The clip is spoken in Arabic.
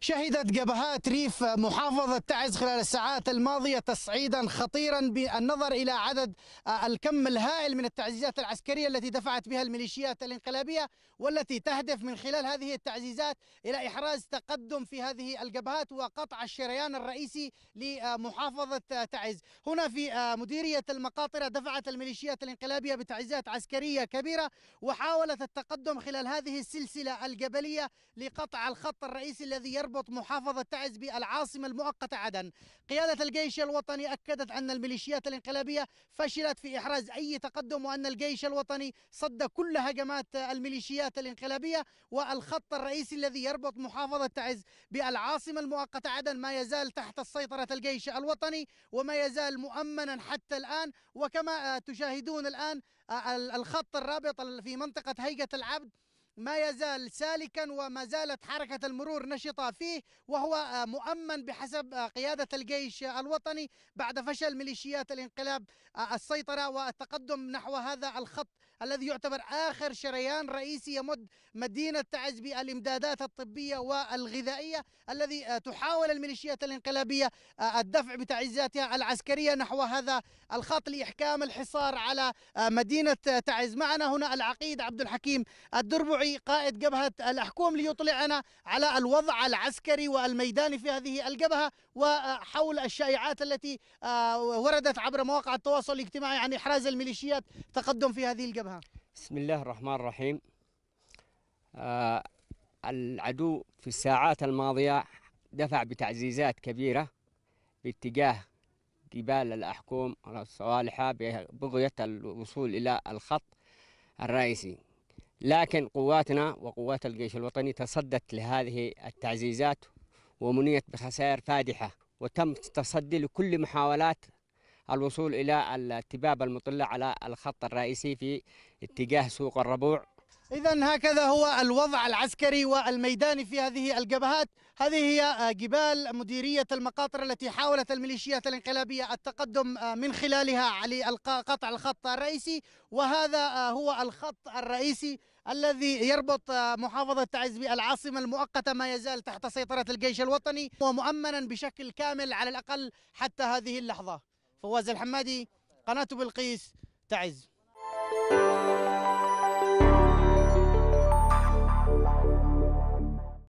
شهدت جبهات ريف محافظة تعز خلال الساعات الماضية تصعيدا خطيرا بالنظر إلى عدد آه، الكم الهائل من التعزيزات العسكرية التي دفعت بها الميليشيات الانقلابية والتي تهدف من خلال هذه التعزيزات إلى إحراز تقدم في هذه الجبهات وقطع الشريان الرئيسي لمحافظة تعز هنا في آه، مديرية المقاطرة دفعت الميليشيات الانقلابية بتعزيزات عسكرية كبيرة وحاولت التقدم خلال هذه السلسلة الجبلية لقطع الخط الرئيسي الذي يربط تربط محافظة تعز بالعاصمة المؤقتة عدن قيادة الجيش الوطني أكدت أن الميليشيات الانقلابية فشلت في إحراز أي تقدم وأن الجيش الوطني صد كل هجمات الميليشيات الانقلابية والخط الرئيسي الذي يربط محافظة تعز بالعاصمة المؤقتة عدن ما يزال تحت سيطرة الجيش الوطني وما يزال مؤمنا حتى الآن وكما تشاهدون الآن آه، الخط الرابط في منطقة هيئة العبد ما يزال سالكا وما زالت حركة المرور نشطة فيه وهو آه، مؤمن بحسب آه، قيادة الجيش الوطني بعد فشل ميليشيات الانقلاب آه، السيطرة والتقدم نحو هذا الخط الذي يعتبر آخر شريان رئيسي يمد مدينة تعز بالإمدادات الطبية والغذائية الذي آه، تحاول الميليشيات الانقلابية آه، الدفع بتعزياتها العسكرية نحو هذا الخط لإحكام الحصار على آه، مدينة تعز معنا هنا العقيد عبد الحكيم الدربعي قائد جبهة الأحكوم ليطلعنا على الوضع العسكري والميداني في هذه الجبهة وحول الشائعات التي وردت عبر مواقع التواصل الاجتماعي عن إحراز الميليشيات تقدم في هذه الجبهة بها؟ بسم الله الرحمن الرحيم آه العدو في الساعات الماضية دفع بتعزيزات كبيرة باتجاه جبال الأحكوم الصوالحة ببغية الوصول إلى الخط الرئيسي لكن قواتنا وقوات الجيش الوطني تصدت لهذه التعزيزات ومنيت بخسائر فادحة وتم التصدي لكل محاولات الوصول إلى التباب المطلة على الخط الرئيسي في اتجاه سوق الربوع إذا هكذا هو الوضع العسكري والميداني في هذه الجبهات، هذه هي آه، جبال مديرية المقاطر التي حاولت الميليشيات الانقلابية التقدم آه، من خلالها قطع الخط الرئيسي، وهذا آه، هو الخط الرئيسي الذي يربط محافظة تعز بالعاصمة المؤقتة ما يزال تحت سيطرة الجيش الوطني ومؤمنا بشكل كامل على الأقل حتى هذه اللحظة فواز الحمادي قناة بلقيس تعز